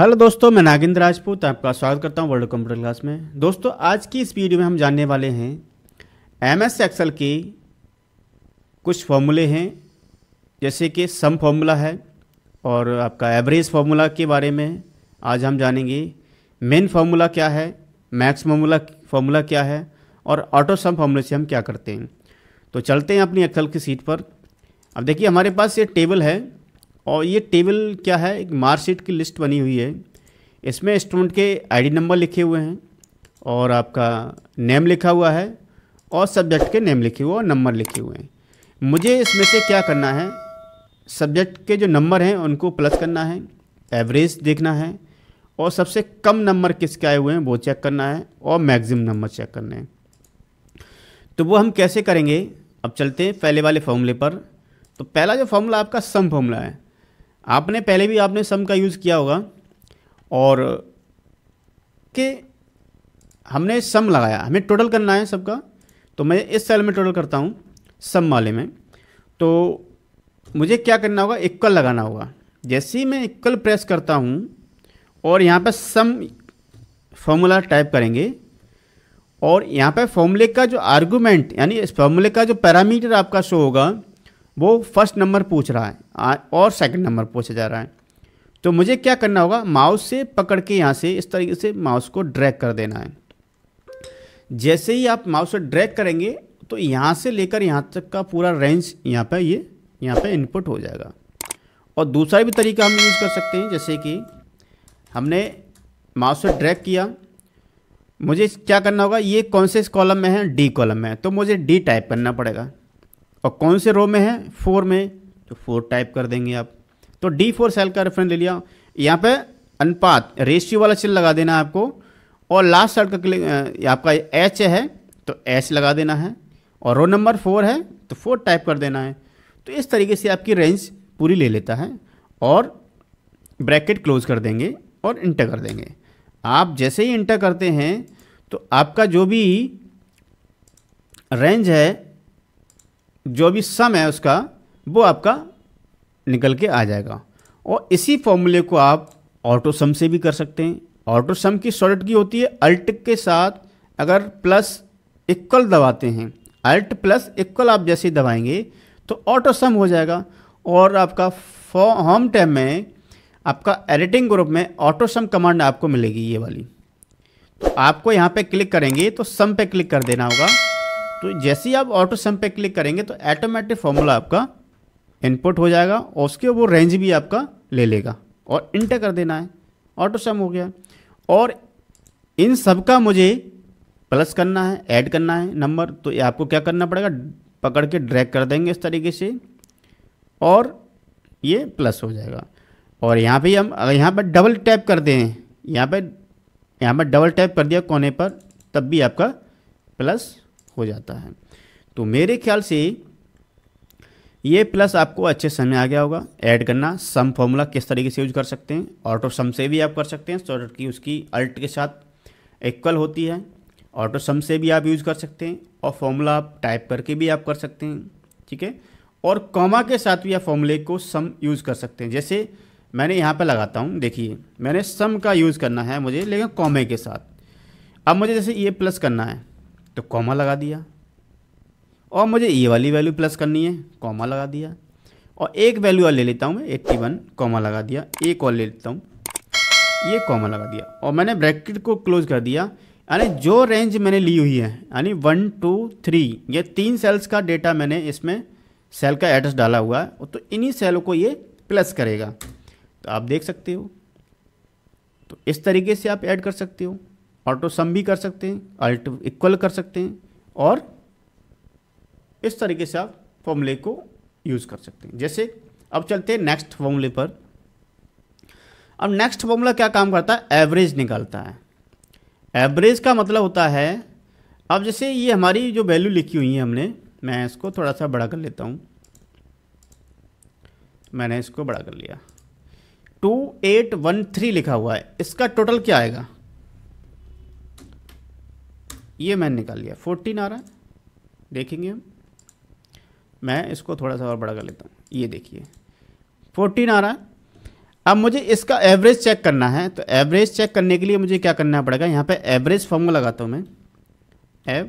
hello दोस्तों मैं नागेंद्र राजपूत आपका स्वागत करता हूं वर्ल्ड कंप्यूटर क्लास में दोस्तों आज की इस वीडियो में हम जानने वाले हैं एम एस एक्सल के कुछ फॉर्मूले हैं जैसे कि सम फॉर्मूला है और आपका एवरेज फार्मूला के बारे में आज हम जानेंगे मेन फार्मूला क्या है मैक्स फार्मूला फार्मूला क्या है और ऑटो सम फार्मूले से हम क्या करते हैं तो चलते हैं अपनी एक्सल की सीट पर अब देखिए हमारे पास ये टेबल है और ये टेबल क्या है एक मार्कशीट की लिस्ट बनी हुई है इसमें स्टूडेंट के आईडी नंबर लिखे हुए हैं और आपका नेम लिखा हुआ है और सब्जेक्ट के नेम लिखे हुए और नंबर लिखे हुए हैं मुझे इसमें से क्या करना है सब्जेक्ट के जो नंबर हैं उनको प्लस करना है एवरेज देखना है और सबसे कम नंबर किसके आए हुए हैं वो चेक करना है और मैक्सिमम नंबर चेक करने हैं तो वो हम कैसे करेंगे अब चलते हैं पहले वाले फॉर्मूले पर तो पहला जो फॉर्मूला आपका सम फॉर्मूला है आपने पहले भी आपने सम का यूज़ किया होगा और के हमने सम लगाया हमें टोटल करना है सबका तो मैं इस सेल में टोटल करता हूँ सम वाले में तो मुझे क्या करना होगा इक्वल लगाना होगा जैसे ही मैं इक्वल प्रेस करता हूँ और यहाँ पर सम फॉर्मूला टाइप करेंगे और यहाँ पर फॉर्मूले का जो आर्गूमेंट यानी इस फॉर्मूले का जो पैरामीटर आपका शो होगा वो फर्स्ट नंबर पूछ रहा है और सेकंड नंबर पूछा जा रहा है तो मुझे क्या करना होगा माउस से पकड़ के यहाँ से इस तरीके से माउस को ड्रैग कर देना है जैसे ही आप माउस से ड्रैग करेंगे तो यहाँ से लेकर यहाँ तक का पूरा रेंज यहाँ पर ये यहाँ पर इनपुट हो जाएगा और दूसरा भी तरीका हम यूज़ कर सकते हैं जैसे कि हमने माउस से ड्रैग किया मुझे क्या करना होगा ये कौन से कॉलम में है डी कॉलम में है तो मुझे डी टाइप करना पड़ेगा और कौन से रो में है फोर में तो फोर टाइप कर देंगे आप तो डी फोर सेल का रेफरेंस ले लिया यहाँ पे अनुपात रेशियो वाला चिन्ह लगा देना है आपको और लास्ट सेल का क्लिक आपका एच है तो एच लगा देना है और रो नंबर फोर है तो फोर टाइप कर देना है तो इस तरीके से आपकी रेंज पूरी ले लेता है और ब्रैकेट क्लोज कर देंगे और इंटर कर देंगे आप जैसे ही इंटर करते हैं तो आपका जो भी रेंज है जो भी सम है उसका वो आपका निकल के आ जाएगा और इसी फॉर्मूले को आप ऑटो सम से भी कर सकते हैं ऑटो सम की शॉर्ट की होती है अल्ट के साथ अगर प्लस इक्वल दबाते हैं अल्ट प्लस इक्वल आप जैसे दबाएंगे तो ऑटो सम हो जाएगा और आपका होम टैम में आपका एडिटिंग ग्रुप में ऑटो सम कमांड आपको मिलेगी ये वाली तो आपको यहाँ पे क्लिक करेंगे तो सम पे क्लिक कर देना होगा तो जैसे ही आप ऑटो सम पे क्लिक करेंगे तो ऐटोमेटिक फॉर्मूला आपका इनपुट हो जाएगा और उसके वो रेंज भी आपका ले लेगा और इंटर कर देना है ऑटो सम हो गया और इन सब का मुझे प्लस करना है ऐड करना है नंबर तो ये आपको क्या करना पड़ेगा पकड़ के ड्रैग कर देंगे इस तरीके से और ये प्लस हो जाएगा और यहाँ पे हम यहाँ पर डबल टैप कर दें यहाँ पर यहाँ पर डबल टैप कर दिया कोने पर तब भी आपका प्लस हो जाता है तो मेरे ख्याल से ये प्लस आपको अच्छे समझ आ गया होगा ऐड करना सम फॉर्मूला किस तरीके से यूज कर सकते हैं ऑटो सम से भी आप कर सकते हैं शॉर्ट की उसकी अल्ट के साथ इक्वल होती है ऑटो सम से भी आप यूज कर सकते हैं और फॉर्मूला आप टाइप करके भी आप कर सकते हैं ठीक है और कॉमा के साथ भी आप फॉर्मूले को सम यूज़ कर सकते हैं जैसे मैंने यहाँ पर लगाता हूँ देखिए मैंने सम का यूज़ करना है मुझे लेकिन कॉमे के साथ अब मुझे जैसे ये प्लस करना है तो कॉमा लगा दिया और मुझे ये वाली वैल्यू प्लस करनी है कॉमा लगा दिया और एक वैल्यू और ले लेता हूँ मैं एट्टी वन कॉमा लगा दिया एक और ले लेता हूँ ये कॉमा लगा दिया और मैंने ब्रैकेट को क्लोज कर दिया यानी जो रेंज मैंने ली हुई है यानी वन टू थ्री ये तीन सेल्स का डेटा मैंने इसमें सेल का एड्रेस डाला हुआ है तो इन्हीं सेलों को ये प्लस करेगा तो आप देख सकते हो तो इस तरीके से आप ऐड कर सकते हो ऑटो सम भी कर सकते हैं अल्ट इक्वल कर सकते हैं और इस तरीके से आप फॉर्मूले को यूज़ कर सकते हैं जैसे अब चलते हैं नेक्स्ट फॉर्मूले पर अब नेक्स्ट फॉर्मूला क्या काम करता है एवरेज निकालता है एवरेज का मतलब होता है अब जैसे ये हमारी जो वैल्यू लिखी हुई है हमने मैं इसको थोड़ा सा बड़ा कर लेता हूँ मैंने इसको बड़ा कर लिया टू एट वन थ्री लिखा हुआ है इसका टोटल क्या आएगा ये मैंने निकाल लिया फोर्टीन आ रहा है देखेंगे हम मैं इसको थोड़ा सा और बड़ा कर लेता हूँ ये देखिए फोर्टीन आ रहा है अब मुझे इसका एवरेज चेक करना है तो एवरेज चेक करने के लिए मुझे क्या करना पड़ेगा यहाँ पे एवरेज फॉर्मूला लगाता हूँ मैं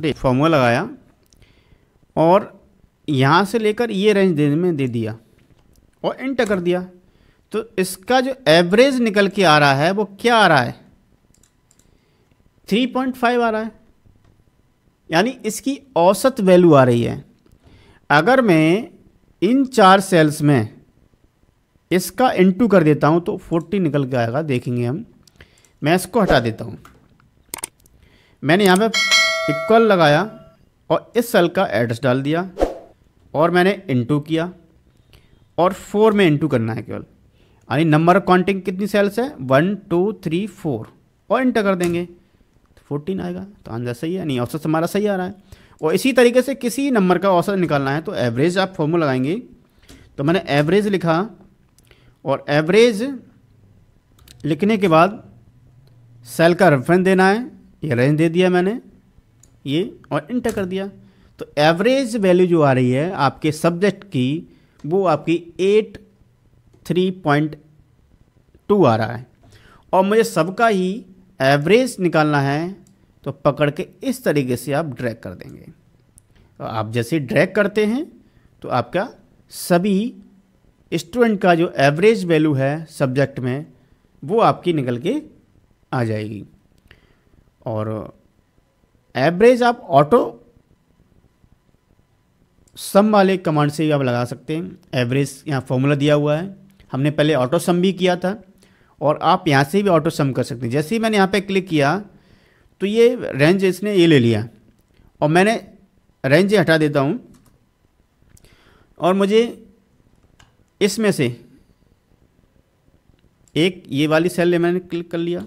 देख फॉर्मूला लगाया और यहाँ से लेकर ये रेंज देने में दे दिया और इंटर कर दिया तो इसका जो एवरेज निकल के आ रहा है वो क्या आ रहा है थ्री पॉइंट फाइव आ रहा है यानी इसकी औसत वैल्यू आ रही है अगर मैं इन चार सेल्स में इसका इनटू कर देता हूँ तो फोर्टी निकल के आएगा देखेंगे हम मैं इसको हटा देता हूँ मैंने यहाँ पे इक्वल लगाया और इस सेल का एड्रेस डाल दिया और मैंने इंटू किया और फोर में इंटू करना है केवल यानी नंबर ऑफ काउंटिंग कितनी सेल्स है वन टू थ्री फोर और इंटर कर देंगे फोर्टीन आएगा तो आंसर सही है नहीं औसत हमारा सही आ रहा है और इसी तरीके से किसी नंबर का औसत निकालना है तो एवरेज आप फॉर्मूला लगाएंगे तो मैंने एवरेज लिखा और एवरेज लिखने के बाद सेल का रेफरेंस देना है ये रेंज दे दिया मैंने ये और इंटर कर दिया तो एवरेज वैल्यू जो आ रही है आपके सब्जेक्ट की वो आपकी एट थ्री पॉइंट टू आ रहा है और मुझे सबका ही एवरेज निकालना है तो पकड़ के इस तरीके से आप ड्रैग कर देंगे तो आप जैसे ड्रैग करते हैं तो आपका सभी स्टूडेंट का जो एवरेज वैल्यू है सब्जेक्ट में वो आपकी निकल के आ जाएगी और एवरेज आप ऑटो सम वाले कमांड से भी आप लगा सकते हैं एवरेज यहाँ फॉर्मूला दिया हुआ है हमने पहले ऑटो सम भी किया था और आप यहाँ से भी ऑटो सम कर सकते हैं जैसे ही मैंने यहाँ पे क्लिक किया तो ये रेंज इसने ये ले लिया और मैंने रेंज हटा देता हूँ और मुझे इसमें से एक ये वाली सेल मैंने क्लिक कर लिया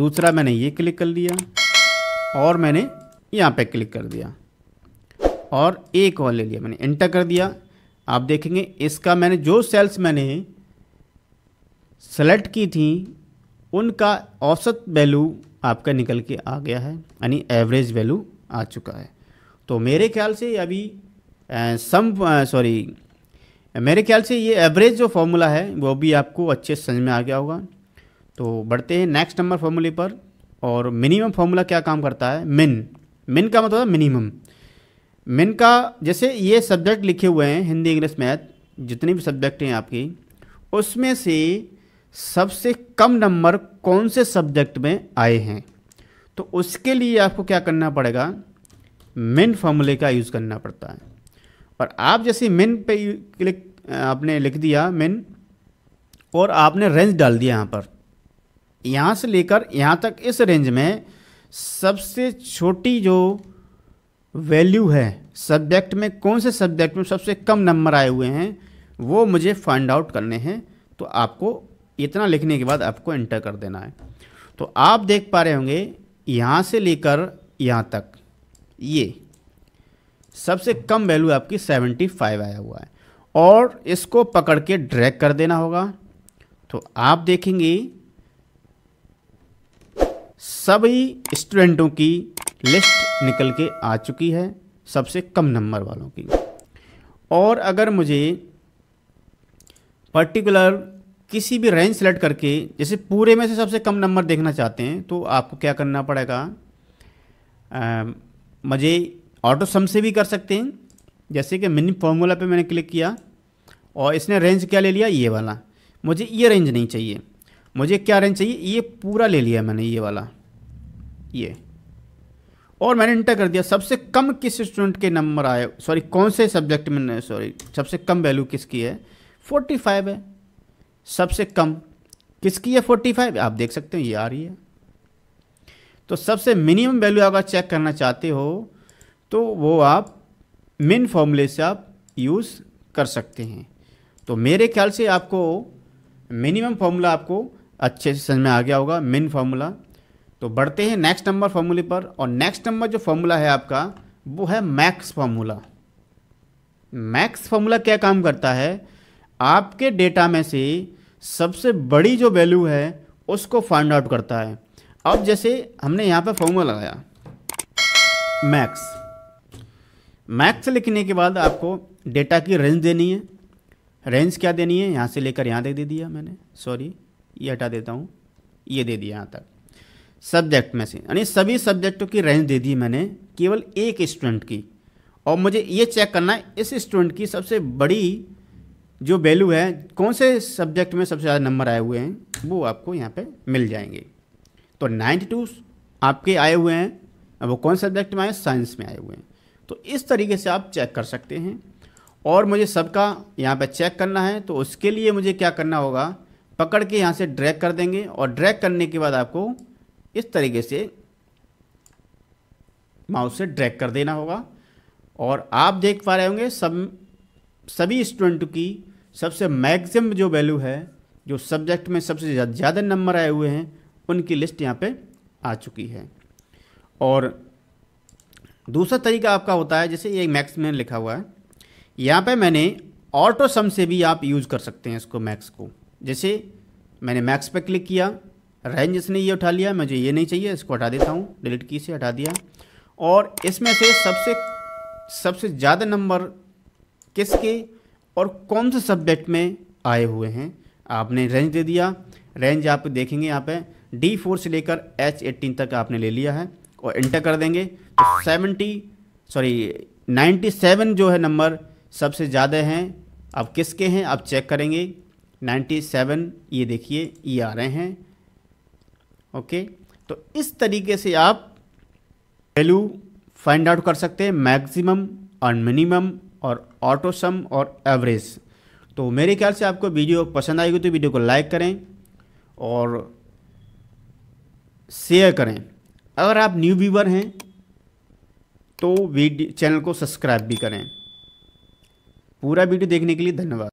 दूसरा मैंने ये क्लिक कर लिया और मैंने यहाँ पे क्लिक कर दिया और एक और ले लिया मैंने इंटर कर दिया आप देखेंगे इसका मैंने जो सेल्स मैंने सेलेक्ट की थी उनका औसत वैल्यू आपका निकल के आ गया है यानी एवरेज वैल्यू आ चुका है तो मेरे ख्याल से अभी सम सॉरी मेरे ख्याल से ये एवरेज जो फॉर्मूला है वो भी आपको अच्छे समझ में आ गया होगा तो बढ़ते हैं नेक्स्ट नंबर फॉर्मूले पर और मिनिमम फार्मूला क्या काम करता है मिन मिन का मतलब है मिनिमम मिन का जैसे ये सब्जेक्ट लिखे हुए हैं हिंदी इंग्लिश मैथ जितने भी सब्जेक्ट हैं आपकी उसमें से सबसे कम नंबर कौन से सब्जेक्ट में आए हैं तो उसके लिए आपको क्या करना पड़ेगा मेन फॉर्मूले का यूज़ करना पड़ता है और आप जैसे मेन पे क्लिक आपने लिख दिया मेन और आपने रेंज डाल दिया यहाँ पर यहाँ से लेकर यहाँ तक इस रेंज में सबसे छोटी जो वैल्यू है सब्जेक्ट में कौन से सब्जेक्ट में सबसे कम नंबर आए हुए हैं वो मुझे फाइंड आउट करने हैं तो आपको इतना लिखने के बाद आपको एंटर कर देना है तो आप देख पा रहे होंगे यहाँ से लेकर यहाँ तक ये सबसे कम वैल्यू आपकी 75 आया हुआ है और इसको पकड़ के ड्रैग कर देना होगा तो आप देखेंगे सभी स्टूडेंटों की लिस्ट निकल के आ चुकी है सबसे कम नंबर वालों की और अगर मुझे पर्टिकुलर किसी भी रेंज सेलेक्ट करके जैसे पूरे में से सबसे कम नंबर देखना चाहते हैं तो आपको क्या करना पड़ेगा मजे ऑटो सम से भी कर सकते हैं जैसे कि मिनी फार्मूला पे मैंने क्लिक किया और इसने रेंज क्या ले लिया ये वाला मुझे ये रेंज नहीं चाहिए मुझे क्या रेंज चाहिए ये पूरा ले लिया मैंने ये वाला ये और मैंने इंटर कर दिया सबसे कम किस स्टूडेंट के नंबर आए सॉरी कौन से सब्जेक्ट में सॉरी सबसे कम वैल्यू किसकी है फोर्टी फाइव है सबसे कम किसकी है फाइव आप देख सकते हो ये आ रही है तो सबसे मिनिमम वैल्यू अगर चेक करना चाहते हो तो वो आप मिन फॉर्मूले से आप यूज़ कर सकते हैं तो मेरे ख्याल से आपको मिनिमम फार्मूला आपको अच्छे से समझ में आ गया होगा मिन फार्मूला तो बढ़ते हैं नेक्स्ट नंबर फार्मूले पर और नेक्स्ट नंबर जो फार्मूला है आपका वो है मैक्स फॉर्मूला मैक्स फॉर्मूला क्या काम करता है आपके डेटा में से सबसे बड़ी जो वैल्यू है उसको फाइंड आउट करता है अब जैसे हमने यहाँ पर फॉर्मूला लगाया मैक्स मैक्स लिखने के बाद आपको डेटा की रेंज देनी है रेंज क्या देनी है यहाँ से लेकर यहाँ तक दे दिया मैंने सॉरी ये हटा देता हूँ ये दे दिया यहाँ तक सब्जेक्ट में से यानी सभी सब्जेक्टों की रेंज दे दी मैंने केवल एक स्टूडेंट की और मुझे ये चेक करना है इस स्टूडेंट की सबसे बड़ी जो वैल्यू है कौन से सब्जेक्ट में सबसे ज़्यादा नंबर आए हुए हैं वो आपको यहाँ पे मिल जाएंगे तो नाइन्टी टू आपके आए हुए हैं वो कौन से सब्जेक्ट में आए साइंस में आए हुए हैं तो इस तरीके से आप चेक कर सकते हैं और मुझे सबका यहाँ पे चेक करना है तो उसके लिए मुझे क्या करना होगा पकड़ के यहाँ से ड्रैग कर देंगे और ड्रैग करने के बाद आपको इस तरीके से माउस से ड्रैग कर देना होगा और आप देख पा रहे होंगे सब सभी स्टूडेंट की सबसे मैक्सिमम जो वैल्यू है जो सब्जेक्ट में सबसे ज़्यादा नंबर आए हुए हैं उनकी लिस्ट यहाँ पे आ चुकी है और दूसरा तरीका आपका होता है जैसे ये मैक्स में लिखा हुआ है यहाँ पे मैंने ऑटो सम से भी आप यूज़ कर सकते हैं इसको मैक्स को जैसे मैंने मैक्स पे क्लिक किया रेंज इसने ये उठा लिया मुझे ये नहीं चाहिए इसको हटा देता हूँ डिलीट की से हटा दिया और इसमें से सबसे सबसे ज़्यादा नंबर किसके और कौन से सब्जेक्ट में आए हुए हैं आपने रेंज दे दिया रेंज आप देखेंगे यहाँ पे डी फोर से लेकर एच तक आपने ले लिया है और इंटर कर देंगे तो 70 सॉरी नाइन्टी सेवन जो है नंबर सबसे ज़्यादा हैं अब किसके हैं आप चेक करेंगे नाइन्टी सेवन ये देखिए ये आ रहे हैं ओके तो इस तरीके से आप वैल्यू फाइंड आउट कर सकते हैं मैक्सिमम और मिनिमम और ऑटोसम और एवरेज तो मेरे ख्याल से आपको वीडियो पसंद आएगी तो वीडियो को लाइक करें और शेयर करें अगर आप न्यू व्यूवर हैं तो वीडियो चैनल को सब्सक्राइब भी करें पूरा वीडियो देखने के लिए धन्यवाद